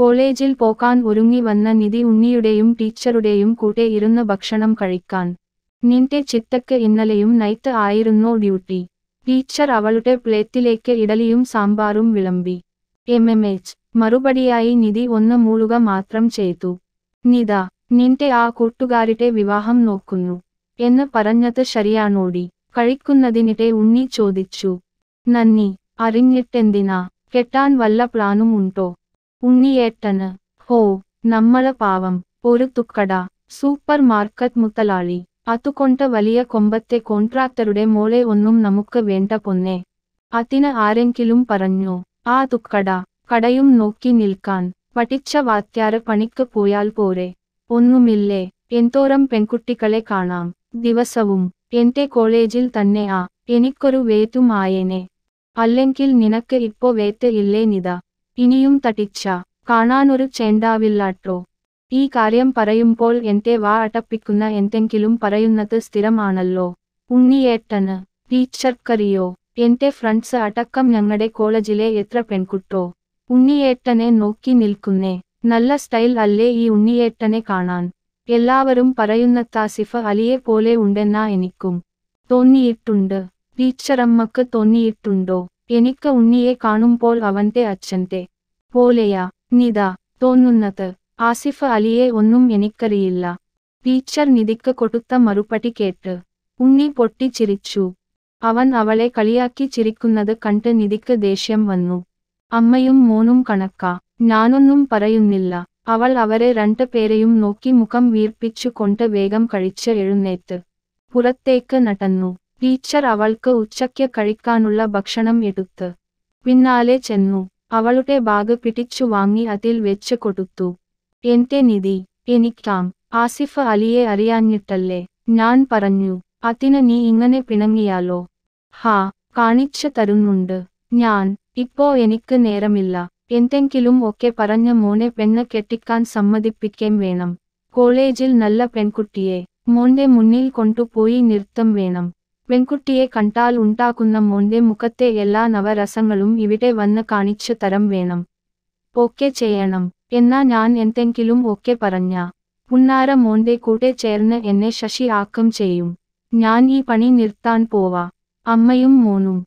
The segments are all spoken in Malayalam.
കോളേജിൽ പോകാൻ ഒരുങ്ങി വന്ന നിധി ഉണ്ണിയുടെയും ടീച്ചറുടെയും കൂടെ ഇരുന്ന് ഭക്ഷണം കഴിക്കാൻ നിന്റെ ചിത്തക്ക് ഇന്നലെയും നൈറ്റ് ആയിരുന്നോ ഡ്യൂട്ടി ടീച്ചർ അവളുടെ പ്ലേറ്റിലേക്ക് ഇഡലിയും സാമ്പാറും വിളമ്പി എം എം എച്ച് മറുപടിയായി നിധി ഒന്ന് മൂളുക മാത്രം ചെയ്തു നിത നിന്റെ ആ കൂട്ടുകാരുടെ വിവാഹം നോക്കുന്നു എന്ന് പറഞ്ഞത് ശരിയാണോടി കഴിക്കുന്നതിനിടെ ഉണ്ണി ചോദിച്ചു നന്ദി അറിഞ്ഞിട്ടെന്തിനാ കെട്ടാൻ വല്ല പ്ലാനും ഉണ്ടോ ഉണ്ണിയേട്ടന് ഹോ നമ്മള പാവം ഒരു തുക്കട സൂപ്പർ മാർക്കറ്റ് മുത്തലാളി അതുകൊണ്ട് വലിയ കൊമ്പത്തെ കോൺട്രാക്ടറുടെ മോളെ ഒന്നും നമുക്ക് വേണ്ട പൊന്നെ അതിന് ആരെങ്കിലും പറഞ്ഞു ആ തുക്കട കടയും നോക്കി നിൽക്കാൻ പഠിച്ച വാത്യാറ് പണിക്ക് പോയാൽ പോരെ ഒന്നുമില്ലേ എന്തോരം പെൺകുട്ടികളെ കാണാം ദിവസവും എന്റെ കോളേജിൽ തന്നെ ആ എനിക്കൊരു വേറ്റുമായേനെ അല്ലെങ്കിൽ നിനക്ക് ഇപ്പോ വേറ്റ് ഇല്ലേ നിതാ ഇനിയും തടിച്ച കാണാനൊരു ചേണ്ടാവില്ലാട്ടോ ഈ കാര്യം പറയുമ്പോൾ എന്റെ വാ അടപ്പിക്കുന്ന എന്തെങ്കിലും പറയുന്നത് സ്ഥിരമാണല്ലോ ഉണ്ണിയേട്ടന് ടീച്ചർക്കറിയോ എന്റെ ഫ്രണ്ട്സ് അടക്കം ഞങ്ങളുടെ കോളേജിലെ എത്ര പെൺകുട്ടോ ഉണ്ണിയേട്ടനെ നോക്കി നിൽക്കുന്നേ നല്ല സ്റ്റൈൽ അല്ലേ ഈ ഉണ്ണിയേട്ടനെ കാണാൻ എല്ലാവരും പറയുന്ന താസിഫ് അലിയെ പോലെ ഉണ്ടെന്നാ എനിക്കും തോന്നിയിട്ടുണ്ട് ടീച്ചറമ്മക്ക് തോന്നിയിട്ടുണ്ടോ എനിക്ക് ഉണ്ണിയെ കാണുമ്പോൾ അവന്റെ അച്ഛന്റെ പോലെയാ നിത തോന്നുന്നത് ആസിഫ് അലിയെ ഒന്നും എനിക്കറിയില്ല ടീച്ചർ നിധിക്ക് കൊടുത്ത മറുപടി കേട്ട് ഉണ്ണി പൊട്ടി ചിരിച്ചു അവൻ അവളെ കളിയാക്കി ചിരിക്കുന്നത് കണ്ട് നിധിക്ക് ദേഷ്യം വന്നു അമ്മയും മോനും കണക്ക ഞാനൊന്നും പറയുന്നില്ല അവൾ അവരെ രണ്ടു പേരെയും നോക്കി മുഖം വീർപ്പിച്ചുകൊണ്ട് വേഗം കഴിച്ച് എഴുന്നേറ്റ് പുറത്തേക്ക് നടന്നു ടീച്ചർ അവൾക്ക് ഉച്ചയ്ക്ക് കഴിക്കാനുള്ള ഭക്ഷണം എടുത്ത് പിന്നാലെ ചെന്നു അവളുടെ ബാഗ് പിടിച്ചു വാങ്ങി അതിൽ വെച്ച് കൊടുത്തു എന്റെ നിധി എനിക്കാം ആസിഫ് അലിയെ അറിയാഞ്ഞിട്ടല്ലേ ഞാൻ പറഞ്ഞു അതിന് നീ ഇങ്ങനെ പിണങ്ങിയാലോ ഹാ കാണിച്ചു തരുന്നുണ്ട് ഞാൻ ഇപ്പോ എനിക്ക് നേരമില്ല എന്തെങ്കിലും ഒക്കെ പറഞ്ഞ മോനെ പെണ്ണ് കെട്ടിക്കാൻ സമ്മതിപ്പിക്കേം വേണം കോളേജിൽ നല്ല പെൺകുട്ടിയെ മോന്റെ മുന്നിൽ കൊണ്ടുപോയി നൃത്തം വേണം പെൺകുട്ടിയെ കണ്ടാൽ ഉണ്ടാക്കുന്ന മോന്റെ മുഖത്തെ എല്ലാ നവരസങ്ങളും ഇവിടെ വന്ന് കാണിച്ചു തരം വേണം ഒക്കെ ചെയ്യണം എന്നാ ഞാൻ എന്തെങ്കിലും ഒക്കെ പറഞ്ഞ പുന്നാര മോന്റെ കൂടെ ചേർന്ന് എന്നെ ശശി ആക്കം ചെയ്യും ഞാൻ ഈ പണി നിർത്താൻ പോവാ അമ്മയും മോനും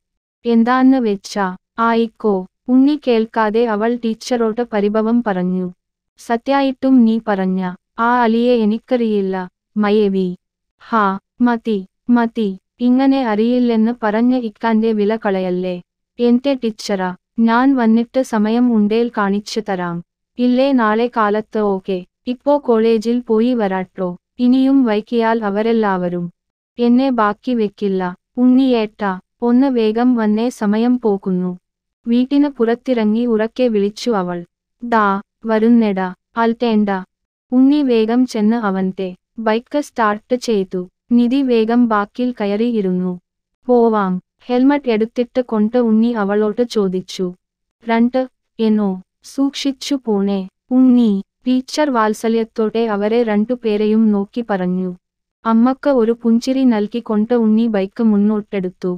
എന്താന്ന് വെച്ചാ ആയിക്കോ ഉണ്ണി കേൾക്കാതെ അവൾ ടീച്ചറോട് പരിഭവം പറഞ്ഞു സത്യായിട്ടും നീ പറഞ്ഞ ആ അലിയെ എനിക്കറിയില്ല മയവി ഹാ മതി മതി ഇങ്ങനെ അറിയില്ലെന്ന് പറഞ്ഞ് ഇക്കാന്റെ വില കളയല്ലേ എന്റെ ടീച്ചറ ഞാൻ വന്നിട്ട് സമയം ഉണ്ടേൽ കാണിച്ചു തരാം ഇല്ലേ നാളെ കാലത്ത് ഓക്കെ ഇപ്പോ കോളേജിൽ പോയി വരാട്ടോ ഇനിയും വൈകിയാൽ അവരെല്ലാവരും എന്നെ ബാക്കി വെക്കില്ല ഉണ്ണിയേട്ട ഒന്ന് വേഗം വന്നേ സമയം പോകുന്നു വീട്ടിന് പുറത്തിറങ്ങി ഉറക്കെ വിളിച്ചു അവൾ ദാ വരുന്നെടാ അൽത്തേണ്ട ഉണ്ണി വേഗം ചെന്ന് അവന്റെ ബൈക്ക് സ്റ്റാർട്ട് ചെയ്തു നിധി വേഗം ബാക്കിൽ കയറിയിരുന്നു പോവാം ഹെൽമറ്റ് എടുത്തിട്ട് കൊണ്ട് ഉണ്ണി അവളോട്ട് ചോദിച്ചു രണ്ട് എന്നോ സൂക്ഷിച്ചു പോണേ ഉണ്ണി ടീച്ചർ വാത്സല്യത്തോടെ അവരെ രണ്ടുപേരെയും നോക്കി പറഞ്ഞു അമ്മക്ക് ഒരു പുഞ്ചിരി നൽകിക്കൊണ്ട് ഉണ്ണി ബൈക്ക് മുന്നോട്ടെടുത്തു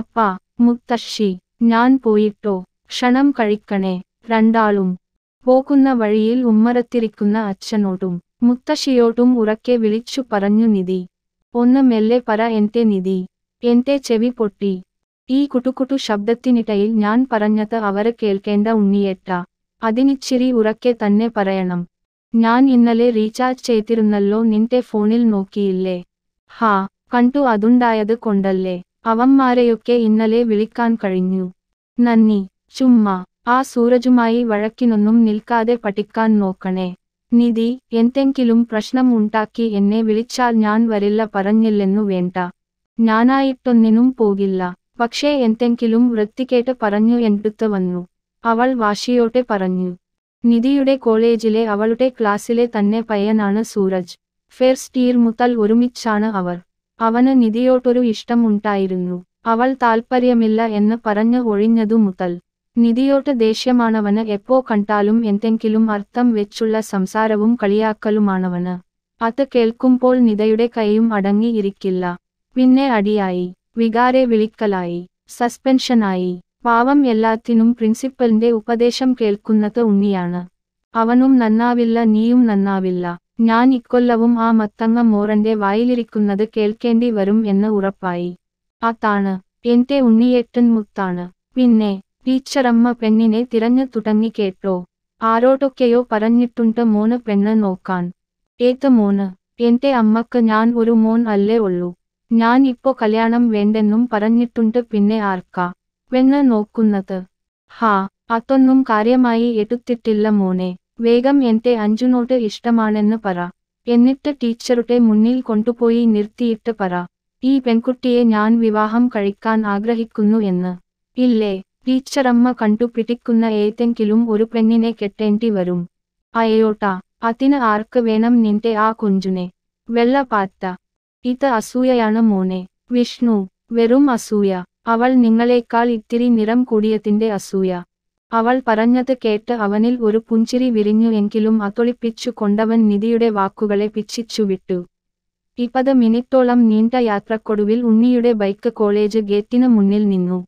അപ്പ മുത്തശ്ശി ഞാൻ പോയിട്ടോ ക്ഷണം കഴിക്കണേ രണ്ടാളും പോകുന്ന വഴിയിൽ ഉമ്മറത്തിരിക്കുന്ന അച്ഛനോടും മുത്തശ്ശിയോടും ഉറക്കെ വിളിച്ചു പറഞ്ഞു നിധി ഒന്ന് മെല്ലെ പറ എന്റെ നിധി എന്റെ ചെവി പൊട്ടി ഈ കുട്ടുകുട്ടു ശബ്ദത്തിനിടയിൽ ഞാൻ പറഞ്ഞത് അവരെ കേൾക്കേണ്ട ഉണ്ണിയേറ്റ അതിനിച്ചിരി ഉറക്കെ തന്നെ പറയണം ഞാൻ ഇന്നലെ റീചാർജ് ചെയ്തിരുന്നല്ലോ നിന്റെ ഫോണിൽ നോക്കിയില്ലേ ഹാ കണ്ടു അതുണ്ടായത് കൊണ്ടല്ലേ അവന്മാരെയൊക്കെ ഇന്നലെ വിളിക്കാൻ കഴിഞ്ഞു നന്ദി ചുമ്മാ ആ സൂരജുമായി വഴക്കിനൊന്നും നിൽക്കാതെ പഠിക്കാൻ നോക്കണേ നിധി എന്തെങ്കിലും പ്രശ്നം ഉണ്ടാക്കി എന്നെ വിളിച്ചാൽ ഞാൻ വരില്ല പറഞ്ഞില്ലെന്നു വേണ്ട ഞാനായിട്ടൊന്നിനും പോകില്ല പക്ഷേ എന്തെങ്കിലും വൃത്തികേട്ട് പറഞ്ഞു എന്തുത്ത് വന്നു അവൾ വാശിയോടെ പറഞ്ഞു നിധിയുടെ കോളേജിലെ അവളുടെ ക്ലാസ്സിലെ തന്നെ പയ്യനാണ് സൂരജ് ഫേർസ്റ്റ് ഇയർ മുതൽ ഒരുമിച്ചാണ് അവർ അവന് നിധിയോട്ടൊരു ഇഷ്ടമുണ്ടായിരുന്നു അവൾ താൽപ്പര്യമില്ല എന്ന് പറഞ്ഞു ഒഴിഞ്ഞതു മുതൽ നിധിയോട്ട് ദേഷ്യമാണവന് എപ്പോ കണ്ടാലും എന്തെങ്കിലും അർത്ഥം വെച്ചുള്ള സംസാരവും കളിയാക്കലുമാണവന് അത് കേൾക്കുമ്പോൾ നിധയുടെ കൈയും അടങ്ങിയിരിക്കില്ല പിന്നെ അടിയായി വികാരെ വിളിക്കലായി സസ്പെൻഷനായി പാവം എല്ലാത്തിനും പ്രിൻസിപ്പലിന്റെ ഉപദേശം കേൾക്കുന്നത് ഉണ്ണിയാണ് അവനും നന്നാവില്ല നീയും നന്നാവില്ല ഞാൻ ഇക്കൊല്ലവും ആ മത്തങ്ങ മോറന്റെ വായിലിരിക്കുന്നത് കേൾക്കേണ്ടി വരും എന്ന് ഉറപ്പായി അതാണ് എന്റെ ഉണ്ണിയേട്ടൻ മുത്താണ് പിന്നെ ടീച്ചറമ്മ പെണ്ണിനെ തിരഞ്ഞു തുടങ്ങി കേട്ടോ ആരോടൊക്കെയോ പറഞ്ഞിട്ടുണ്ട് മോന് പെണ്ണ് നോക്കാൻ ഏത് മോന് എന്റെ അമ്മക്ക് ഞാൻ ഒരു മോൻ അല്ലേ ഉള്ളൂ ഞാൻ ഇപ്പോ കല്യാണം വേണ്ടെന്നും പറഞ്ഞിട്ടുണ്ട് പിന്നെ ആർക്കാ പെണ്ണ് നോക്കുന്നത് ഹാ അതൊന്നും കാര്യമായി എടുത്തിട്ടില്ല മോനെ വേഗം എന്റെ അഞ്ജുനോട് ഇഷ്ടമാണെന്ന് പറ എന്നിട്ട് ടീച്ചറുടെ മുന്നിൽ കൊണ്ടുപോയി നിർത്തിയിട്ട് പറ ഈ പെൺകുട്ടിയെ ഞാൻ വിവാഹം കഴിക്കാൻ ആഗ്രഹിക്കുന്നു എന്ന് ഇല്ലേ ടീച്ചറമ്മ കണ്ടു പിടിക്കുന്ന ഏതെങ്കിലും ഒരു പെണ്ണിനെ കെട്ടേണ്ടി വരും അയോട്ട അതിന് ആർക്ക് വേണം നിന്റെ ആ കുഞ്ചുനെ വെള്ള പാത്ത ഇത് അസൂയയാണ് മോനെ വിഷ്ണു വെറും അസൂയ അവൾ നിങ്ങളെക്കാൾ ഇത്തിരി നിറം കൂടിയതിന്റെ അസൂയ അവൾ പറഞ്ഞത് കേട്ട് അവനിൽ ഒരു പുഞ്ചിരി വിരിഞ്ഞു എങ്കിലും അതൊളിപ്പിച്ചു കൊണ്ടവൻ നിധിയുടെ വാക്കുകളെ വിട്ടു ഇപ്പത് മിനിറ്റോളം നീണ്ട യാത്രക്കൊടുവിൽ ഉണ്ണിയുടെ ബൈക്ക് കോളേജ് ഗേറ്റിന് മുന്നിൽ നിന്നു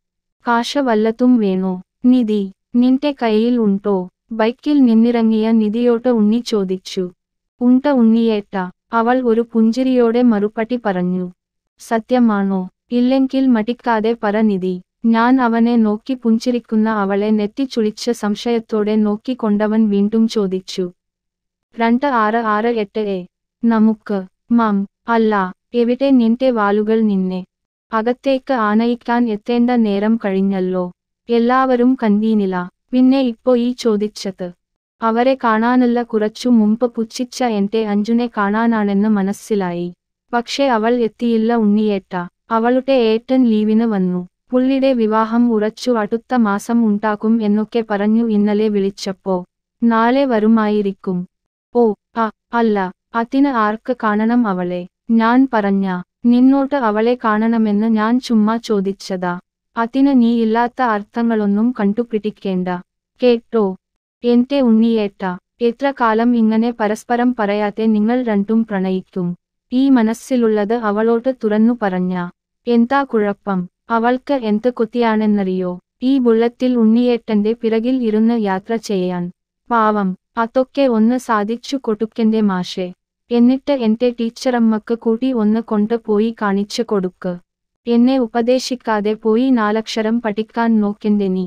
ಕಾಶವಲ್ಲತುಂ വേണോ നിധി നിന്റെ കയ്യിൽ ഉണ്ടോ ബൈക്കിൽ നിന്നിറങ്ങിയ നിധിയോട്ട് ഉണ്ണി ചോദിച്ചു ഉണ്ട ഉണ്ണിയേട്ട അവൾ ഒരു പുഞ്ചിരിയോടെ മറുപടി പറഞ്ഞു സത്യമാണോ ഇല്ലെങ്കിൽ മടിക്കാതെ പറ നിധി ഞാൻ അവനെ നോക്കി പുഞ്ചിരിക്കുന്ന അവളെ നെറ്റിച്ചുളിച്ച സംശയത്തോടെ നോക്കിക്കൊണ്ടവൻ വീണ്ടും ചോദിച്ചു രണ്ട് ആറ് ആറ് എട്ട് എ നമുക്ക് മാം അല്ല എവിടെ നിന്റെ വാലുകൾ നിന്നെ അകത്തേക്ക് ആനയിക്കാൻ എത്തേണ്ട നേരം കഴിഞ്ഞല്ലോ എല്ലാവരും കണ്ടീനില പിന്നെ ഇപ്പോ ഈ ചോദിച്ചത് അവരെ കാണാനല്ല കുറച്ചു മുമ്പ് പുച്ഛിച്ച എന്റെ അഞ്ജുനെ കാണാനാണെന്ന് മനസ്സിലായി പക്ഷെ അവൾ എത്തിയില്ല ഉണ്ണിയേട്ട അവളുടെ ഏട്ടൻ ലീവിന് വന്നു പുള്ളിയുടെ വിവാഹം ഉറച്ചു അടുത്ത മാസം ഉണ്ടാക്കും എന്നൊക്കെ പറഞ്ഞു ഇന്നലെ വിളിച്ചപ്പോ നാളെ വരുമായിരിക്കും ഓ അ അല്ല അതിന് ആർക്ക് കാണണം അവളെ ഞാൻ പറഞ്ഞ നിന്നോട്ട് അവളെ കാണണമെന്ന് ഞാൻ ചുമ്മാ ചോദിച്ചതാ അതിന് നീ ഇല്ലാത്ത അർത്ഥങ്ങളൊന്നും കണ്ടുപിടിക്കേണ്ട കേട്ടോ എന്റെ ഉണ്ണിയേട്ട എത്ര കാലം ഇങ്ങനെ പരസ്പരം പറയാതെ നിങ്ങൾ രണ്ടും പ്രണയിക്കും ഈ മനസ്സിലുള്ളത് അവളോട് തുറന്നു പറഞ്ഞ എന്താ കുഴപ്പം അവൾക്ക് എന്ത് കൊത്തിയാണെന്നറിയോ ഈ ബുള്ളത്തിൽ ഉണ്ണിയേട്ടന്റെ പിറകിൽ ഇരുന്ന് യാത്ര ചെയ്യാൻ പാവം അതൊക്കെ ഒന്ന് സാധിച്ചു കൊടുക്കന്റെ മാഷേ എന്നിട്ട് എന്റെ ടീച്ചറമ്മക്ക് കൂടി ഒന്ന് കൊണ്ട് പോയി കാണിച്ചു കൊടുക്ക് എന്നെ ഉപദേശിക്കാതെ പോയി നാലക്ഷരം പഠിക്കാൻ നോക്കെന്റെ നീ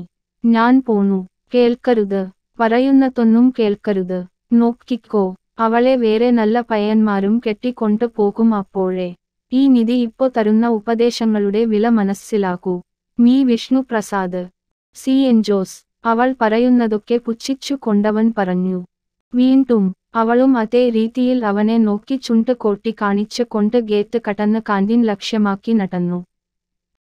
ഞാൻ പോന്നു കേൾക്കരുത് പറയുന്നതൊന്നും കേൾക്കരുത് നോക്കിക്കോ അവളെ വേറെ നല്ല പയ്യന്മാരും കെട്ടിക്കൊണ്ടു പോകും അപ്പോഴേ ഈ നിധി ഇപ്പോ തരുന്ന ഉപദേശങ്ങളുടെ വില മനസ്സിലാക്കൂ മീ വിഷ്ണു പ്രസാദ് സി എൻ ജോസ് അവൾ പറയുന്നതൊക്കെ പുച്ഛിച്ചു കൊണ്ടവൻ പറഞ്ഞു വീണ്ടും അവളും അതേ രീതിയിൽ അവനെ നോക്കി ചുണ്ട് ചുണ്ടുകോട്ടി കൊണ്ട് ഗേറ്റ് കടന്ന് കാന്തിൻ ലക്ഷ്യമാക്കി നടന്നു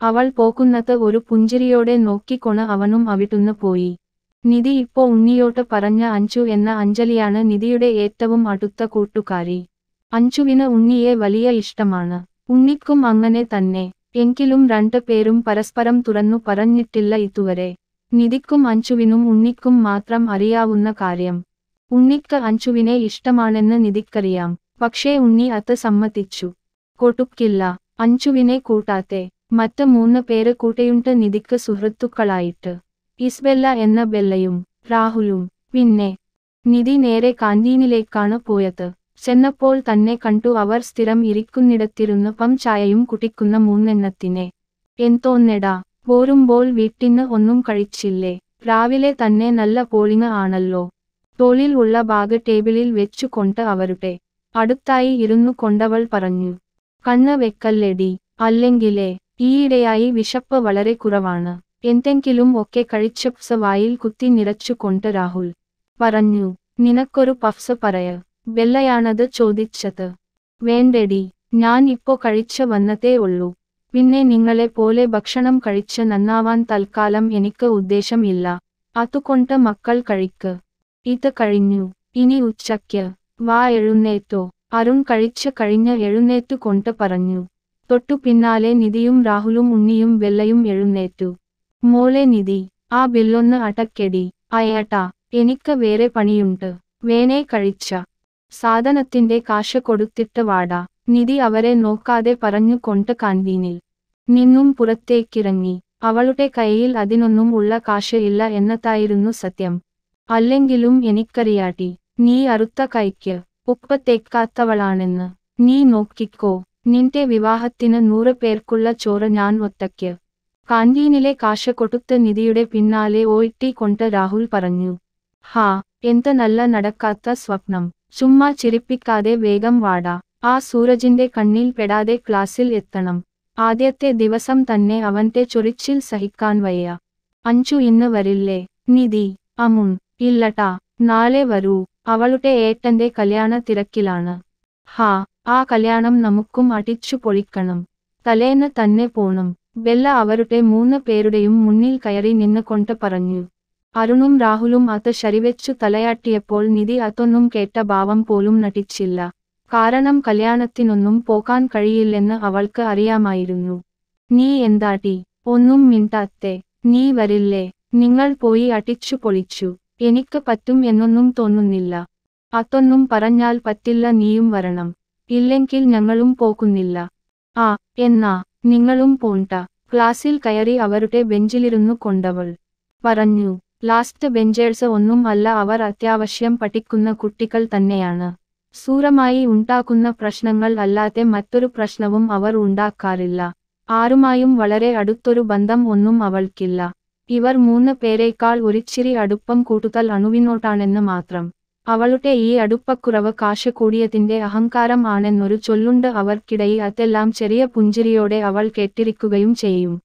അവൾ പോകുന്നത് ഒരു പുഞ്ചിരിയോടെ നോക്കിക്കൊണ് അവനും അവിടുന്ന് പോയി നിധി ഇപ്പോ ഉണ്ണിയോട്ട് പറഞ്ഞ അഞ്ചു എന്ന അഞ്ജലിയാണ് നിധിയുടെ ഏറ്റവും അടുത്ത കൂട്ടുകാരി അഞ്ചുവിന് ഉണ്ണിയെ വലിയ ഇഷ്ടമാണ് ഉണ്ണിക്കും അങ്ങനെ തന്നെ എങ്കിലും രണ്ടു പേരും പരസ്പരം തുറന്നു പറഞ്ഞിട്ടില്ല ഇതുവരെ നിധിക്കും അഞ്ചുവിനും ഉണ്ണിക്കും മാത്രം അറിയാവുന്ന കാര്യം ഉണ്ണിക്ക് അഞ്ചുവിനെ ഇഷ്ടമാണെന്ന് നിധിക്കറിയാം പക്ഷേ ഉണ്ണി അത് സമ്മതിച്ചു കൊടുക്കില്ല അഞ്ചുവിനെ കൂട്ടാത്തെ മറ്റ് മൂന്ന് പേര് കൂട്ടയുണ്ട് നിധിക്ക് സുഹൃത്തുക്കളായിട്ട് ഇസ്ബെല്ല എന്ന ബെല്ലയും രാഹുലും പിന്നെ നിധി നേരെ കാന്തീനിലേക്കാണ് പോയത് ചെന്നപ്പോൾ തന്നെ കണ്ടു അവർ സ്ഥിരം ഇരിക്കുന്നിടത്തിരുന്ന് പം ചായയും കുടിക്കുന്ന മൂന്നെണ്ണത്തിനെ എന്തോന്നെടാ പോരുമ്പോൾ വീട്ടിന്ന് ഒന്നും കഴിച്ചില്ലേ രാവിലെ തന്നെ നല്ല പോളിങ് ആണല്ലോ തോളിൽ ഉള്ള ബാഗ് ടേബിളിൽ വെച്ചു കൊണ്ട് അവരുടെ അടുത്തായി ഇരുന്നു കൊണ്ടവൾ പറഞ്ഞു കണ്ണ് വെക്കല്ലെടി അല്ലെങ്കിലേ ഈയിടെയായി വിശപ്പ് വളരെ കുറവാണ് എന്തെങ്കിലും ഒക്കെ കഴിച്ച പഫ്സ് വായിൽ കുത്തി നിറച്ചു കൊണ്ട് രാഹുൽ പറഞ്ഞു നിനക്കൊരു പഫ്സ് പറയ വെള്ളയാണത് ചോദിച്ചത് വേണ്ടടി ഞാൻ ഇപ്പോ കഴിച്ച വന്നതേ ഉള്ളൂ പിന്നെ നിങ്ങളെ പോലെ ഭക്ഷണം കഴിച്ച് നന്നാവാൻ തൽക്കാലം എനിക്ക് ഉദ്ദേശമില്ല അതുകൊണ്ട് മക്കൾ കഴിക്ക് ഇത് കഴിഞ്ഞു ഇനി ഉച്ചയ്ക്ക് വാ എഴുന്നേറ്റോ അരുൺ കഴിച്ച കഴിഞ്ഞ എഴുന്നേറ്റ് കൊണ്ട് പറഞ്ഞു തൊട്ടു പിന്നാലെ നിധിയും രാഹുലും ഉണ്ണിയും വെള്ളയും എഴുന്നേറ്റു മോളെ നിധി ആ ബില്ലൊന്ന് അടക്കെടി അയേട്ടാ എനിക്ക് വേറെ പണിയുണ്ട് വേനെ കഴിച്ച സാധനത്തിന്റെ കാശ കൊടുത്തിട്ട് വാടാ നിധി അവരെ നോക്കാതെ പറഞ്ഞു കൊണ്ട് കാന്തീനിൽ നിന്നും പുറത്തേക്കിറങ്ങി അവളുടെ കയ്യിൽ അതിനൊന്നും ഉള്ള കാശയില്ല ഇല്ല എന്നതായിരുന്നു സത്യം അല്ലെങ്കിലും എനിക്കറിയാട്ടി നീ അറുത്ത കൈക്ക് ഉപ്പ തേക്കാത്തവളാണെന്ന് നീ നോക്കിക്കോ നിന്റെ വിവാഹത്തിന് നൂറ് പേർക്കുള്ള ചോറ് ഞാൻ ഒത്തയ്ക്ക് കാന്റീനിലെ കാശ കൊടുത്ത് നിധിയുടെ പിന്നാലെ ഓയിട്ടിക്കൊണ്ട് രാഹുൽ പറഞ്ഞു ഹാ എന്ത് നല്ല നടക്കാത്ത സ്വപ്നം ചുമ്മാ ചിരിപ്പിക്കാതെ വേഗം വാടാ ആ സൂരജിന്റെ കണ്ണിൽ പെടാതെ ക്ലാസ്സിൽ എത്തണം ആദ്യത്തെ ദിവസം തന്നെ അവന്റെ ചൊറിച്ചിൽ സഹിക്കാൻ വയ്യ അഞ്ചു ഇന്ന് വരില്ലേ നിധി അമുൻ ഇല്ലട്ട നാളെ വരൂ അവളുടെ ഏട്ടന്റെ കല്യാണ തിരക്കിലാണ് ഹാ ആ കല്യാണം നമുക്കും അടിച്ചു പൊളിക്കണം തലേന്ന് തന്നെ പോണം ബെല്ല അവരുടെ മൂന്ന് പേരുടെയും മുന്നിൽ കയറി കൊണ്ട് പറഞ്ഞു അരുണും രാഹുലും അത് ശരിവെച്ചു തലയാട്ടിയപ്പോൾ നിധി അതൊന്നും കേട്ട ഭാവം പോലും നടിച്ചില്ല കാരണം കല്യാണത്തിനൊന്നും പോകാൻ കഴിയില്ലെന്ന് അവൾക്ക് അറിയാമായിരുന്നു നീ എന്താട്ടി ഒന്നും മിണ്ടാത്തെ നീ വരില്ലേ നിങ്ങൾ പോയി അടിച്ചു പൊളിച്ചു എനിക്ക് പറ്റും എന്നൊന്നും തോന്നുന്നില്ല അതൊന്നും പറഞ്ഞാൽ പറ്റില്ല നീയും വരണം ഇല്ലെങ്കിൽ ഞങ്ങളും പോകുന്നില്ല ആ എന്നാ നിങ്ങളും പോണ്ട ക്ലാസ്സിൽ കയറി അവരുടെ ബെഞ്ചിലിരുന്നു കൊണ്ടവൾ പറഞ്ഞു ലാസ്റ്റ് ബെഞ്ചേഴ്സ് ഒന്നും അല്ല അവർ അത്യാവശ്യം പഠിക്കുന്ന കുട്ടികൾ തന്നെയാണ് സൂരമായി ഉണ്ടാക്കുന്ന പ്രശ്നങ്ങൾ അല്ലാതെ മറ്റൊരു പ്രശ്നവും അവർ ഉണ്ടാക്കാറില്ല ആരുമായും വളരെ അടുത്തൊരു ബന്ധം ഒന്നും അവൾക്കില്ല ഇവർ മൂന്ന് പേരേക്കാൾ ഒരിച്ചിരി അടുപ്പം കൂട്ടുതൽ അണുവിനോട്ടാണെന്ന് മാത്രം അവളുടെ ഈ അടുപ്പക്കുറവ് കാശ് കൂടിയതിന്റെ അഹങ്കാരം ആണെന്നൊരു ചൊല്ലുണ്ട് അവർക്കിടയിൽ അതെല്ലാം ചെറിയ പുഞ്ചിരിയോടെ അവൾ കേട്ടിരിക്കുകയും ചെയ്യും